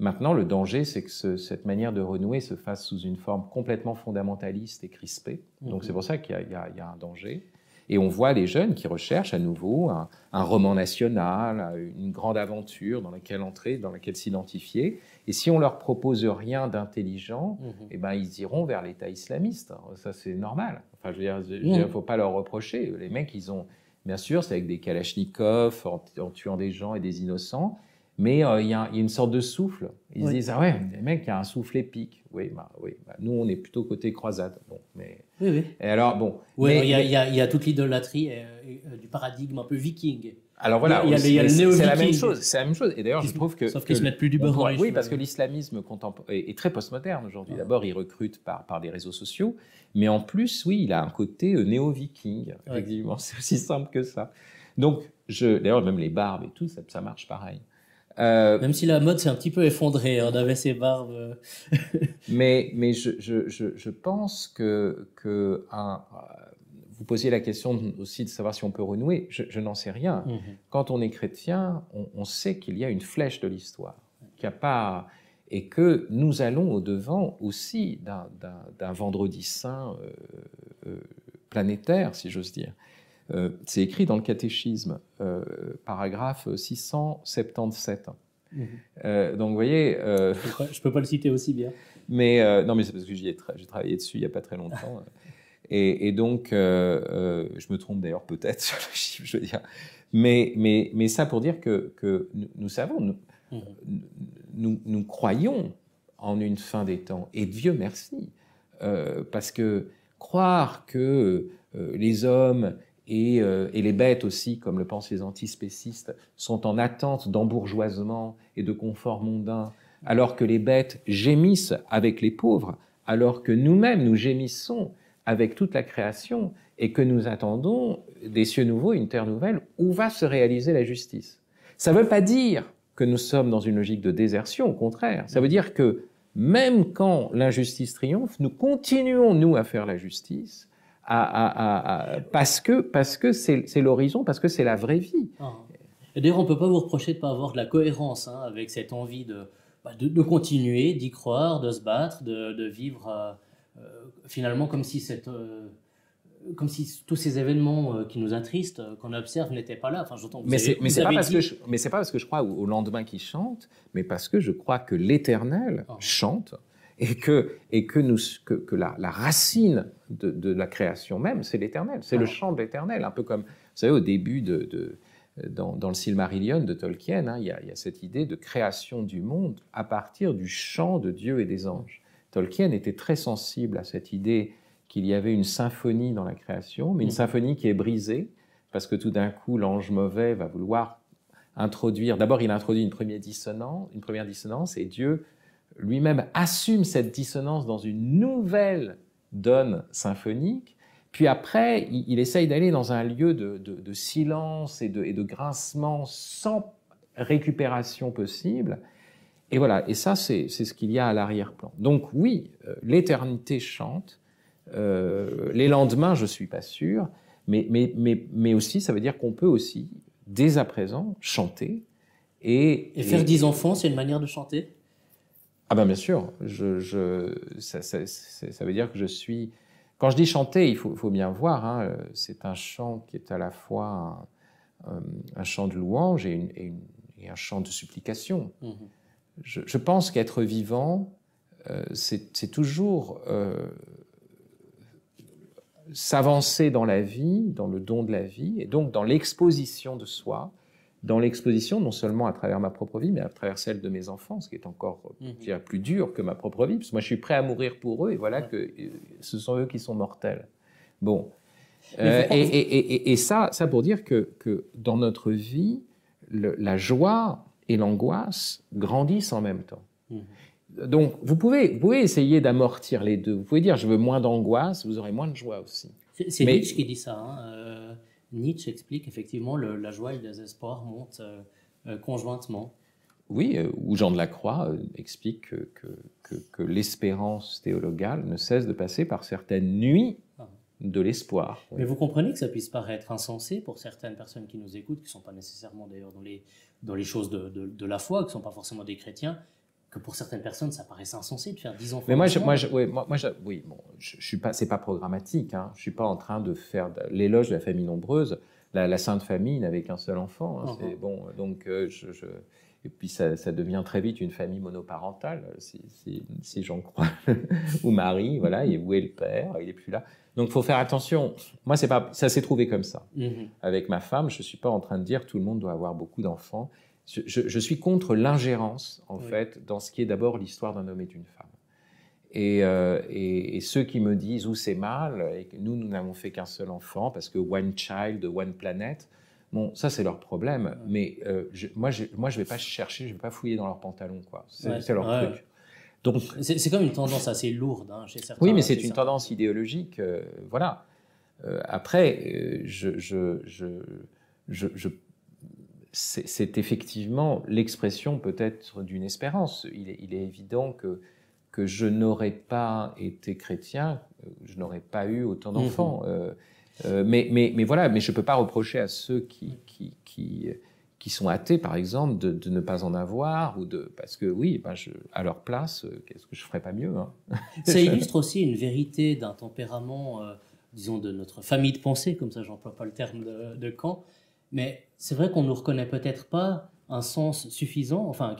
Maintenant, le danger, c'est que cette manière de renouer se fasse sous une forme complètement fondamentaliste et crispée. Donc mhm. c'est pour ça qu'il y, a un danger. Et on voit les jeunes qui recherchent à nouveau un, roman national, une grande aventure dans laquelle entrer, dans laquelle s'identifier. Et si on leur propose rien d'intelligent, mhm. eh ben, ils iront vers l'État islamiste. Ça, c'est normal. Enfin, je il ne faut pas leur reprocher. Les mecs, ils ont, bien sûr, c'est avec des kalachnikovs, en, tuant des gens et des innocents. Mais euh, il y, a une sorte de souffle. Ils disent, ah ouais, les mecs, il y a un souffle épique. Oui, bah, oui bah, nous, on est plutôt côté croisade. mais oui, oui. Et alors, bon. il, y a, toute l'idolâtrie euh, euh, du paradigme un peu viking. Alors voilà, c'est la même chose. C'est la même chose. Et d'ailleurs, je trouve que sauf qu'ils se mettent plus du beurre. oui, parce que l'islamisme contemporain est, très postmoderne aujourd'hui. Ah. D'abord, il recrute par des réseaux sociaux, mais en plus, oui, il a un côté euh, néo-viking. c'est aussi simple que ça. Donc, je d'ailleurs, même les barbes et tout, ça marche pareil. Euh, Même si la mode s'est un petit peu effondrée, hein, on avait ses barbes. Euh. mais mais je, je, je, pense que, que euh, vous posiez la question aussi de savoir si on peut renouer. Je, je n'en sais rien. Mmh. Quand on est chrétien, on, sait qu'il y a une flèche de l'histoire, qu'il a pas et que nous allons au devant aussi d'un vendredi saint planétaire, si j'ose dire. Euh, c'est écrit dans le catéchisme, euh, paragraphe 677. Mhm. Euh, donc, vous voyez. je ne peux, pas le citer aussi bien. Mais non, mais c'est parce que j'ai travaillé dessus il n'y a pas très longtemps. et, donc, je me trompe d'ailleurs peut-être sur le chiffre, je veux dire. Mais, mais, mais ça pour dire que, nous, savons, mhm. nous, croyons en une fin des temps. Et Dieu merci. parce que croire que les hommes euh, et, les bêtes aussi, comme le pensent les antispécistes, sont en attente d'embourgeoisement et de confort mondain, alors que les bêtes gémissent avec les pauvres, alors que nous-mêmes nous gémissons avec toute la création et que nous attendons des cieux nouveaux, une terre nouvelle, où va se réaliser la justice. Ça ne veut pas dire que nous sommes dans une logique de désertion, au contraire. Ça veut dire que même quand l'injustice triomphe, nous continuons, nous, à faire la justice, à, parce que parce que c'est l'horizon, parce que c'est la vraie vie. Ah. D'ailleurs, on ne peut pas vous reprocher de ne pas avoir de la cohérence hein, avec cette envie bah, de, de, continuer, d'y croire, de se battre, de, vivre euh, euh, finalement comme si, cette, euh, comme si tous ces événements qui nous attristent, qu'on observe, n'étaient pas là. Enfin, mais c'est pas, parce que pas parce que je crois au, lendemain qui chante, mais parce que je crois que l'éternel ah. chante et que, que, la, racine de, la création même, c'est l'éternel, c'est le chant de l'éternel, un peu comme, vous savez, au début de, dans, dans, le Silmarillion de Tolkien, hein, il, y a, cette idée de création du monde à partir du chant de Dieu et des anges. Tolkien était très sensible à cette idée qu'il y avait une symphonie dans la création, mais une mm. symphonie qui est brisée, parce que tout d'un coup, l'ange mauvais va vouloir introduire, d'abord il introduit une première dissonance, une première dissonance et Dieu lui-même assume cette dissonance dans une nouvelle donne symphonique. Puis après, il, essaye d'aller dans un lieu de, silence et de, grincement sans récupération possible. Et voilà, et ça, c'est ce qu'il y a à l'arrière-plan. Donc oui, euh, l'éternité chante, euh, les lendemains, je ne suis pas sûr, mais, mais, aussi, ça veut dire qu'on peut aussi, dès à présent, chanter. et faire dix enfants, c'est une manière de chanter ah ben bien sûr, je, ça, ça, ça, veut dire que je suis... Quand je dis chanter, il faut, faut bien voir, hein, euh, c'est un chant qui est à la fois un, euh, chant de louange et, une, et, un chant de supplication. Mhm. Je, pense qu'être vivant, euh, c'est toujours s'avancer dans la vie, dans le don de la vie, et donc dans l'exposition de soi dans l'exposition, non seulement à travers ma propre vie, mais à travers celle de mes enfants, ce qui est encore mhm. plus dur que ma propre vie, parce que moi je suis prêt à mourir pour eux, et voilà que euh, ce sont eux qui sont mortels. Bon. Euh, et, ça, ça pour dire que, que dans notre vie, la joie et l'angoisse grandissent en même temps. Mhm. Donc, vous pouvez, vous essayer d'amortir les deux. Vous pouvez dire, je veux moins d'angoisse, vous aurez moins de joie aussi. C'est Nietzsche qui dit ça. Hein, euh, Nietzsche explique effectivement que la joie et le désespoir montent euh, euh, conjointement. Oui, euh, ou Jean de la Croix explique que, l'espérance théologale ne cesse de passer par certaines nuits ah. de l'espoir. Mais vous comprenez que ça puisse paraître insensé pour certaines personnes qui nous écoutent, qui ne sont pas nécessairement d'ailleurs dans les, dans les choses de la foi, qui ne sont pas forcément des chrétiens, que pour certaines personnes, ça paraissait insensible, de faire 10 enfants. Mais moi, moi, oui, moi, je, oui, bon, je, suis pas, c'est pas programmatique. Hein, je suis pas en train de faire l'éloge de la famille nombreuse. La, Sainte Famille n'avait qu'un seul enfant. Hein. c'est uh-huh. bon, donc euh, je, et puis ça, ça, devient très vite une famille monoparentale, si, j'en crois. Ou Marie, voilà, et où est le père Il est plus là. Donc il faut faire attention. Moi, c'est pas, ça s'est trouvé comme ça. Mm-hmm. Avec ma femme, je suis pas en train de dire tout le monde doit avoir beaucoup d'enfants. Je, suis contre l'ingérence, en fait, dans ce qui est d'abord l'histoire d'un homme et d'une femme. Euh, et, ceux qui me disent où c'est mal, et que nous, nous n'avons fait qu'un seul enfant, parce que one child, one planet, bon, ça c'est leur problème, mais euh, moi, je, moi je vais pas chercher, je vais pas fouiller dans leurs pantalons, quoi. C'est leur truc. Donc, c'est comme une tendance assez lourde hein, chez certains. Oui, mais c'est une tendance idéologique, euh, voilà. après, je, je, je, c'est effectivement l'expression peut-être d'une espérance. Il est, évident que, je n'aurais pas été chrétien, euh, je n'aurais pas eu autant mhm. d'enfants. Euh, euh, mais, voilà, mais je ne peux pas reprocher à ceux qui, sont athées, par exemple, de, ne pas en avoir, ou de, parce que oui, ben à leur place, qu'est-ce que je ne ferais pas mieux hein. Ça illustre aussi une vérité d'un tempérament, disons, de notre famille de pensée, comme ça j'emploie pas le terme de, camp, mais c'est vrai qu'on ne reconnaît peut-être pas un sens suffisant, enfin,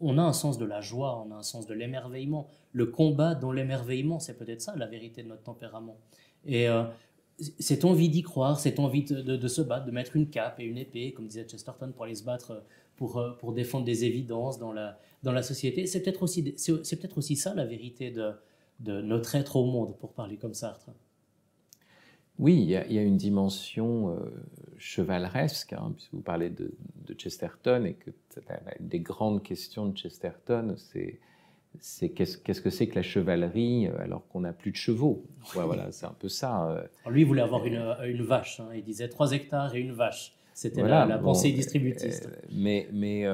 on a un sens de la joie, on a un sens de l'émerveillement. Le combat dans l'émerveillement, c'est peut-être ça la vérité de notre tempérament. Et euh, cette envie d'y croire, cette envie de, se battre, de mettre une cape et une épée, comme disait Chesterton, pour aller se battre, euh, pour, euh, pour défendre des évidences dans la, dans la société, c'est peut-être aussi, c'est, peut-être aussi ça la vérité de, de notre être au monde, pour parler comme Sartre. Oui, il y, a une dimension chevaleresque, hein, puisque vous parlez de, Chesterton et que des grandes questions de Chesterton, c'est qu'est-ce que c'est que la chevalerie euh, alors qu'on n'a plus de chevaux Voilà, c'est un peu ça. Euh. lui voulait avoir une, euh, vache, hein. il disait trois hectares et une vache. C'était la, pensée distributiste. Mais, mais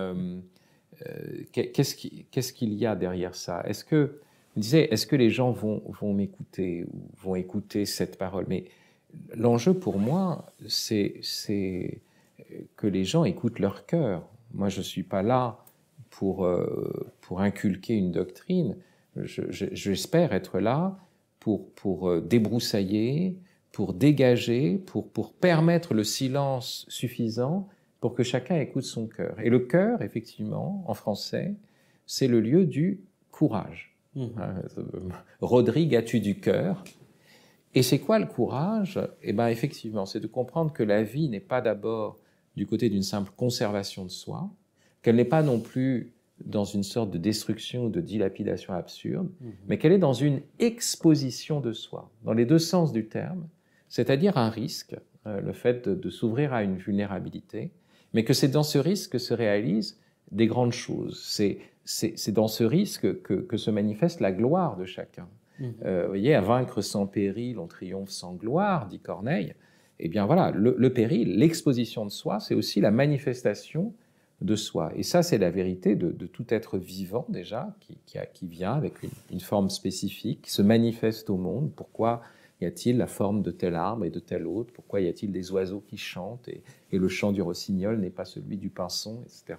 qu'est-ce qu'il y a derrière ça Est-ce que, est que les gens vont, vont m'écouter ou vont écouter cette parole Mais l'enjeu pour moi, c'est que les gens écoutent leur cœur. Moi, je ne suis pas là pour, euh, inculquer une doctrine. J'espère être là pour, euh, débroussailler, pour dégager, pour, permettre le silence suffisant pour que chacun écoute son cœur. Et le cœur, effectivement, en français, c'est le lieu du courage. Mmh. Hein, euh, Rodrigue, as-tu du cœur et c'est quoi le courage Eh bien, effectivement, c'est de comprendre que la vie n'est pas d'abord du côté d'une simple conservation de soi, qu'elle n'est pas non plus dans une sorte de destruction ou de dilapidation absurde, mhm. mais qu'elle est dans une exposition de soi, dans les deux sens du terme, c'est-à-dire un risque, euh, le fait de, s'ouvrir à une vulnérabilité, mais que c'est dans ce risque que se réalisent des grandes choses. C'est dans ce risque que se manifeste la gloire de chacun. Mhm. Euh, vous voyez, à vaincre sans péril, on triomphe sans gloire, dit Corneille. Eh bien voilà, le, péril, l'exposition de soi, c'est aussi la manifestation de soi. Et ça, c'est la vérité de, tout être vivant déjà, qui, vient avec une, forme spécifique, qui se manifeste au monde. Pourquoi y a-t-il la forme de tel arbre et de tel autre Pourquoi y a-t-il des oiseaux qui chantent et, le chant du rossignol n'est pas celui du pinson, etc.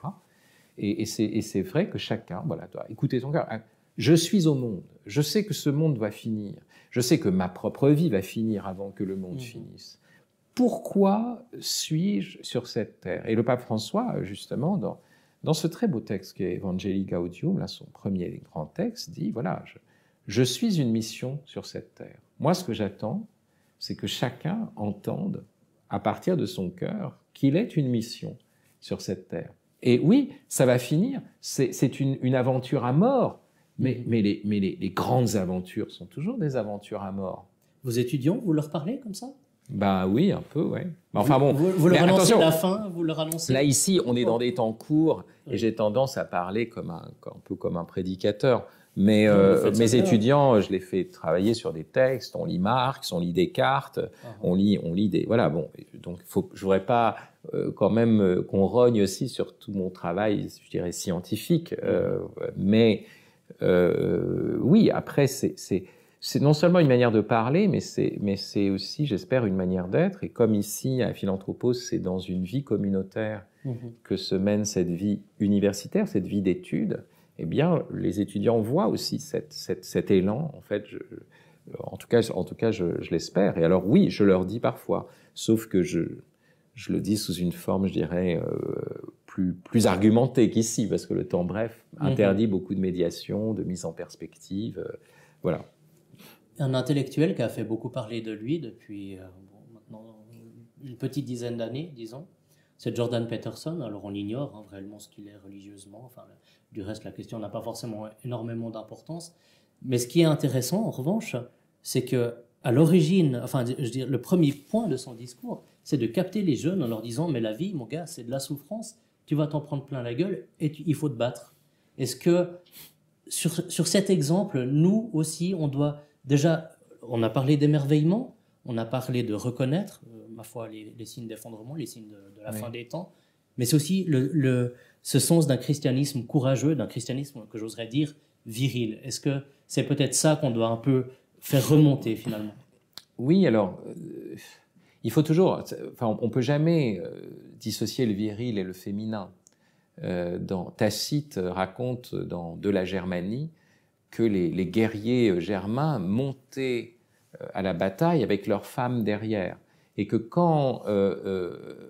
Et, c'est vrai que chacun voilà, doit écouter son cœur. Je suis au monde. Je sais que ce monde doit finir. Je sais que ma propre vie va finir avant que le monde mhm. finisse. Pourquoi suis-je sur cette terre Et le pape François, justement, dans, dans ce très beau texte qui est Evangelii Gaudium, là, son premier grand texte, dit voilà, je, suis une mission sur cette terre. Moi, ce que j'attends, c'est que chacun entende, à partir de son cœur, qu'il est une mission sur cette terre. Et oui, ça va finir. C'est une aventure à mort mais, les, mais les, grandes aventures sont toujours des aventures à mort. Vos étudiants, vous leur parlez comme ça Ben oui, un peu, oui. Enfin bon, vous, leur annoncez la fin, vous Là ici, on est dans oh. des temps courts et j'ai tendance à parler comme un, peu comme un prédicateur. Mais euh, mes étudiants, je les fais travailler sur des textes, on lit Marx, on lit Descartes, ah. on lit, on lit des, voilà, bon, donc je je voudrais pas euh, quand même euh, qu'on rogne aussi sur tout mon travail, je dirais scientifique, mais euh, oui, après, c'est non seulement une manière de parler, mais c'est aussi, j'espère, une manière d'être. Et comme ici, à Philanthropos, c'est dans une vie communautaire mhm. que se mène cette vie universitaire, cette vie d'études, eh bien, les étudiants voient aussi cette, cet élan, en fait, je, en tout cas, en tout cas je, l'espère. Et alors, oui, je leur dis parfois, sauf que je, je le dis sous une forme, je dirais, euh, plus, argumenté qu'ici, parce que le temps bref mhm. interdit beaucoup de médiation, de mise en perspective. Euh, voilà. Un intellectuel qui a fait beaucoup parler de lui depuis euh, maintenant une petite dizaine d'années, disons, c'est Jordan Peterson. Alors on ignore vraiment hein, ce qu'il est religieusement. Enfin, du reste, la question n'a pas forcément énormément d'importance. Mais ce qui est intéressant, en revanche, c'est que à l'origine, enfin, je dirais le premier point de son discours, c'est de capter les jeunes en leur disant Mais la vie, mon gars, c'est de la souffrance, tu vas t'en prendre plein la gueule et il faut te battre. Est-ce que sur, sur, cet exemple, nous aussi, on doit déjà, on a parlé d'émerveillement, on a parlé de reconnaître, euh, ma foi, les, les signes d'effondrement, les signes de, la fin des temps, mais c'est aussi le, le, ce sens d'un christianisme courageux, d'un christianisme que j'oserais dire viril. Est-ce que c'est peut-être ça qu'on doit un peu faire remonter finalement Oui, alors, euh, il faut toujours, enfin, on peut jamais euh, dissocier le viril et le féminin. Euh, Tacite raconte dans De la Germanie que les, guerriers euh, germains montaient à la bataille avec leurs femmes derrière. Et que quand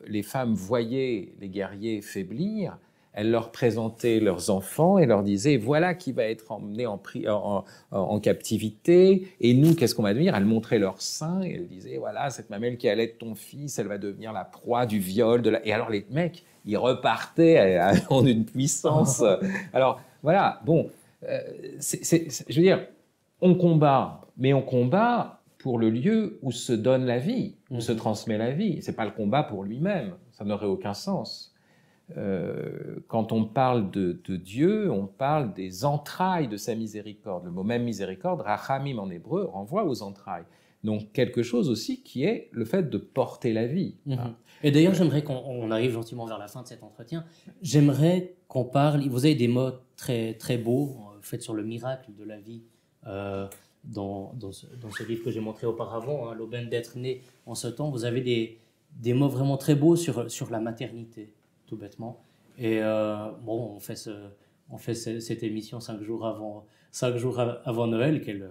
les femmes voyaient les guerriers faiblir, elle leur présentait leurs enfants et leur disait voilà qui va être emmené en, captivité et nous qu'est-ce qu'on va devenir Elle montrait leur sein et elle disait voilà cette mamelle qui allait de ton fils, elle va devenir la proie du viol et alors les mecs ils repartaient euh, euh, en une puissance. alors voilà bon euh, je veux dire on combat mais on combat pour le lieu où se donne la vie, où se mhm. transmet la vie. C'est pas le combat pour lui-même, ça n'aurait aucun sens. Euh, quand on parle de, Dieu, on parle des entrailles de sa miséricorde. Le mot même miséricorde, rachamim en hébreu, renvoie aux entrailles. Donc quelque chose aussi qui est le fait de porter la vie. Mhm. Et d'ailleurs, j'aimerais qu'on arrive gentiment vers la fin de cet entretien. J'aimerais qu'on parle, vous avez des mots très, très beaux, euh, faits sur le miracle de la vie. Euh, dans, dans, ce, livre que j'ai montré auparavant, hein, L'aubaine d'être né en ce temps, vous avez des, des mots vraiment très beaux sur, sur la maternité tout bêtement. Et euh, bon, on fait, ce, on fait cette émission cinq jours avant, cinq jours avant Noël. qu'elle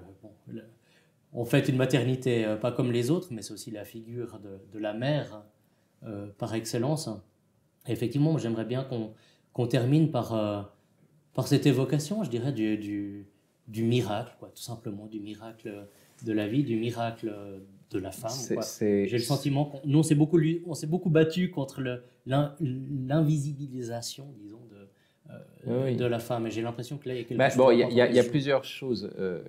on fait une maternité euh, pas comme les autres, mais c'est aussi la figure de, la mère euh, par excellence. effectivement, j'aimerais bien qu'on termine par, par cette évocation, je dirais, du, du, miracle, quoi, tout simplement, du miracle de la vie, du miracle de la femme. J'ai le sentiment qu'on nous, on s'est beaucoup, battu contre l'invisibilisation, disons, euh, de, la femme. Et j'ai l'impression que là, il y a quelque bah, il y, a plusieurs choses. Euh,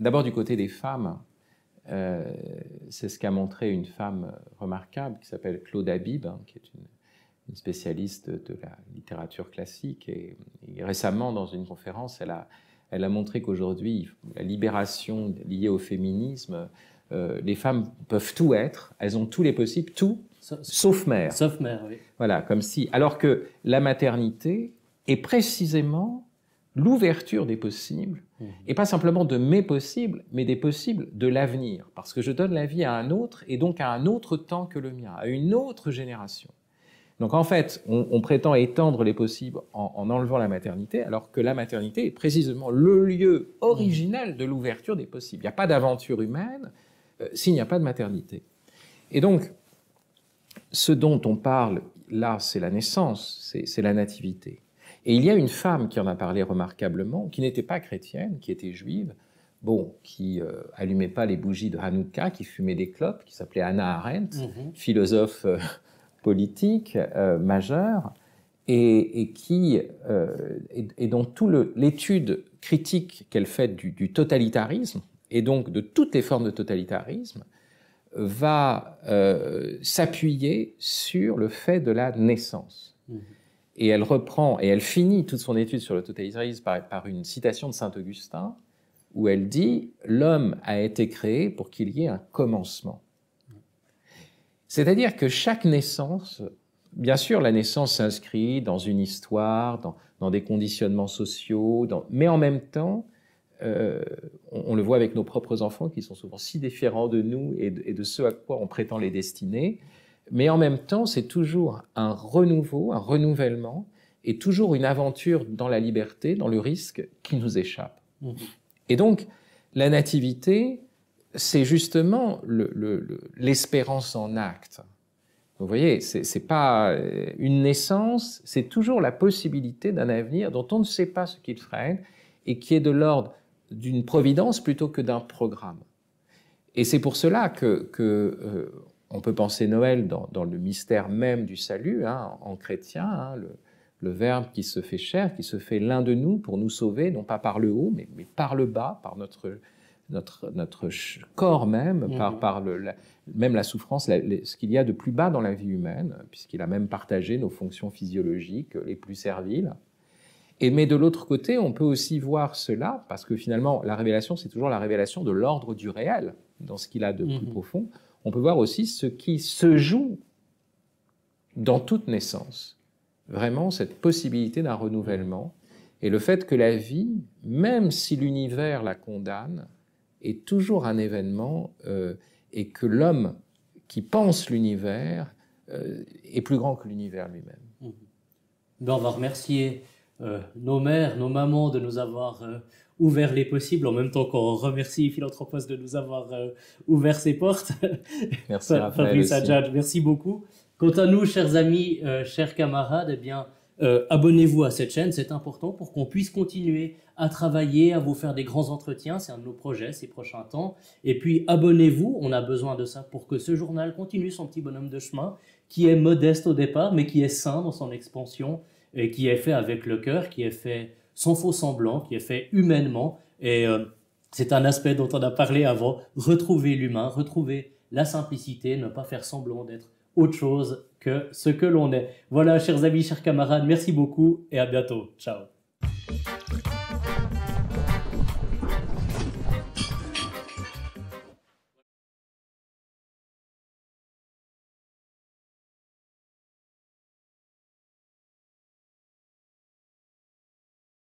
d'abord, du côté des femmes, euh, c'est ce qu'a montré une femme remarquable qui s'appelle Claude Habib, hein, qui est une, spécialiste de la littérature classique. Et, récemment, dans une conférence, elle a, elle a montré qu'aujourd'hui, la libération liée au féminisme euh, les femmes peuvent tout être, elles ont tous les possibles, tout, sauf, mère. Sauf mère, oui. Voilà, comme si. Alors que la maternité est précisément l'ouverture des possibles, mhm. et pas simplement de mes possibles, mais des possibles de l'avenir. Parce que je donne la vie à un autre, et donc à un autre temps que le mien, à une autre génération. Donc en fait, on, prétend étendre les possibles en, en, enlevant la maternité, alors que la maternité est précisément le lieu mhm. original de l'ouverture des possibles. Il n'y a pas d'aventure humaine, euh, s'il n'y a pas de maternité. Et donc, ce dont on parle là, c'est la naissance, c'est la nativité. Et il y a une femme qui en a parlé remarquablement, qui n'était pas chrétienne, qui était juive, bon, qui euh, allumait pas les bougies de Hanouka, qui fumait des clopes, qui s'appelait Anna Arendt, mhm. philosophe euh, politique majeure, et, qui, dont tout l'étude critique qu'elle fait du, totalitarisme, et donc de toutes les formes de totalitarisme, va euh, s'appuyer sur le fait de la naissance. Mmh. Et elle reprend, et elle finit toute son étude sur le totalitarisme par, une citation de Saint Augustin, où elle dit ⁇ L'homme a été créé pour qu'il y ait un commencement ⁇ C'est-à-dire que chaque naissance, bien sûr, la naissance s'inscrit dans une histoire, dans, des conditionnements sociaux, mais en même temps, euh, on, le voit avec nos propres enfants qui sont souvent si différents de nous et de, ceux ce à quoi on prétend les destiner. Mais en même temps, c'est toujours un renouveau, un renouvellement et toujours une aventure dans la liberté, dans le risque qui nous échappe. Mm-hmm. Et donc, la nativité, c'est justement l'espérance en acte. Vous voyez, c'est pas une naissance, c'est toujours la possibilité d'un avenir dont on ne sait pas ce qu'il freine et qui est de l'ordre d'une providence plutôt que d'un programme. Et c'est pour cela que, euh, on peut penser Noël dans, le mystère même du salut, hein, en chrétien, hein, le, Verbe qui se fait chair, qui se fait l'un de nous pour nous sauver, non pas par le haut, mais, par le bas, par notre, notre, notre corps même, mm-hmm. par, le, même la souffrance, ce qu'il y a de plus bas dans la vie humaine, puisqu'il a même partagé nos fonctions physiologiques les plus serviles mais de l'autre côté, on peut aussi voir cela parce que finalement, la révélation, c'est toujours la révélation de l'ordre du réel dans ce qu'il a de plus mhm. profond. On peut voir aussi ce qui se joue dans toute naissance. Vraiment cette possibilité d'un renouvellement et le fait que la vie, même si l'univers la condamne, est toujours un événement euh, et que l'homme qui pense l'univers euh, est plus grand que l'univers lui-même. Mhm. Ben, on va remercier euh, nos mères, nos mamans de nous avoir euh, ouvert les possibles, en même temps qu'on remercie Philanthropos de nous avoir euh, ouvert ses portes. Merci Fabrice merci beaucoup. Quant à nous, chers amis, chers camarades, eh bien, abonnez-vous à cette chaîne, c'est important pour qu'on puisse continuer à travailler, à vous faire des grands entretiens, c'est un de nos projets ces prochains temps. Et puis abonnez-vous, on a besoin de ça pour que ce journal continue son petit bonhomme de chemin, qui est modeste au départ, mais qui est sain dans son expansion et qui est fait avec le cœur, qui est fait sans faux semblant, qui est fait humainement. Et euh, c'est un aspect dont on a parlé avant, retrouver l'humain, retrouver la simplicité, ne pas faire semblant d'être autre chose que ce que l'on est. Voilà, chers amis, chers camarades, merci beaucoup et à bientôt. Ciao.